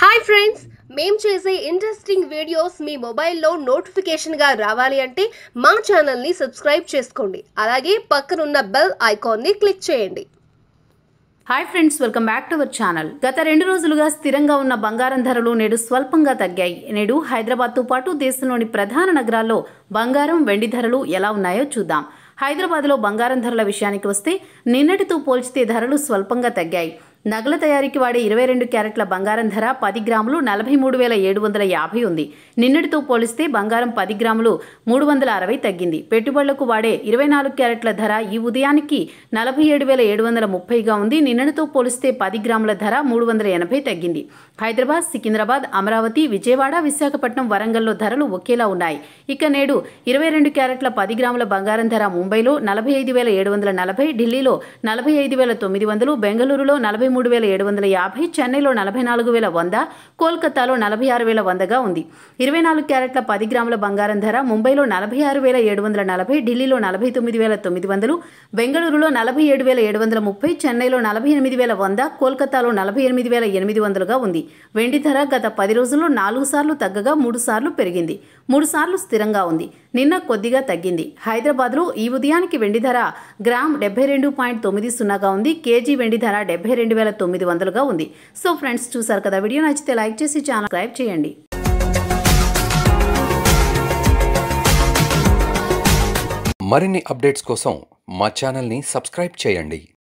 hi friends మేం చేసే interesting videos మీ మొబైల్లో నోటిఫికేషన్గా రావాలి అంటే మా ఛానల్ని సబ్స్క్రైబ్ చేసుకోండి అలాగే పక్కనున్న బెల్ ఐకాన్ని క్లిక్ చేయండి hi friends welcome back to our channel గత రెండు రోజులుగా స్థిరంగా ఉన్న బంగారం ధరలు నేడు స్వల్పంగా తగ్గాయి నేడు హైదరాబాద్తో పాటు దేశంలోని ప్రధాన నగరాల్లో బంగారం వెండి ధరలు ఎలా ఉన్నాయో చూద్దాం హైదరాబాద్లో బంగారం ధరల విషయానికి వస్తే నిన్నటితో పోల్చితే ధరలు స్వల్పంగా తగ్గాయి నగల తయారీకి వాడే ఇరవై రెండు క్యారెట్ల బంగారం ధర పది గ్రాములు నలభై మూడు వేల ఏడు వందల యాభై ఉంది నిన్నటితో పోలిస్తే బంగారం పది గ్రాములు మూడు వందల అరవై తగ్గింది పెట్టుబడులకు వాడే ఇరవై నాలుగు క్యారెట్ల ధర ఈ ఉదయానికి నలభై ఏడు వేల ఏడు వందల ముప్పైగా ఉంది నిన్నటితో పోలిస్తే పది గ్రాముల ధర మూడు వందల ఎనభై తగ్గింది హైదరాబాద్ సికింద్రాబాద్ అమరావతి విజయవాడ విశాఖపట్నం వరంగల్లో ధరలు ఒకేలా ఉన్నాయి ఇక నేడు ఇరవై రెండు క్యారెట్ల పది గ్రాముల బంగారం ధర ముంబైలో నలభై ఐదు వేల ఏడు వందల నలభై ఢిల్లీలో నలభై ఐదు వేల తొమ్మిది వందలు బెంగళూరులో నలభై మూడు వేల ఏడు వందల యాభై చెన్నైలో నలభై నాలుగు వేల వంద కోల్కతాలో నలభై ఆరు వేల వందగా ఉంది ఇరవై నాలుగు క్యారెట్ల పది గ్రాముల బంగారం ధర ముంబైలో నలభై ఆరు వేల ఏడు వందల నలభై ఢిల్లీలో నలభై తొమ్మిది వేల తొమ్మిది వందలు బెంగళూరులో నలభై ఏడు వేల ఏడు వందల ముప్పై చెన్నైలో నలభై ఎనిమిది వేల వంద కోల్కతాలో నలభై ఎనిమిది వేల ఎనిమిది వందలుగా ఉంది వెండి ధర గత పది రోజుల్లో నాలుగు సార్లు తగ్గగా మూడు సార్లు పెరిగింది మూడు సార్లు స్థిరంగా ఉంది నిన్న కొద్దిగా తగ్గింది హైదరాబాద్లో ఈ ఉదయానికి వెండి ధర గ్రామ్ డెబ్బై రెండు పాయింట్ తొమ్మిది సున్నాగా ఉంది కేజీ వెండి ధర డెబ్బై రెండు వేల వేల తొమ్మిది వందలుగా ఉంది సో ఫ్రెండ్స్ చూసారు కదా వీడియో నచ్చితే లైక్ చేసి ఛానల్ సబ్స్క్రైబ్ చేయండి మరిన్ని అప్డేట్స్ కోసం మా ఛానల్ని సబ్స్క్రైబ్ చేయండి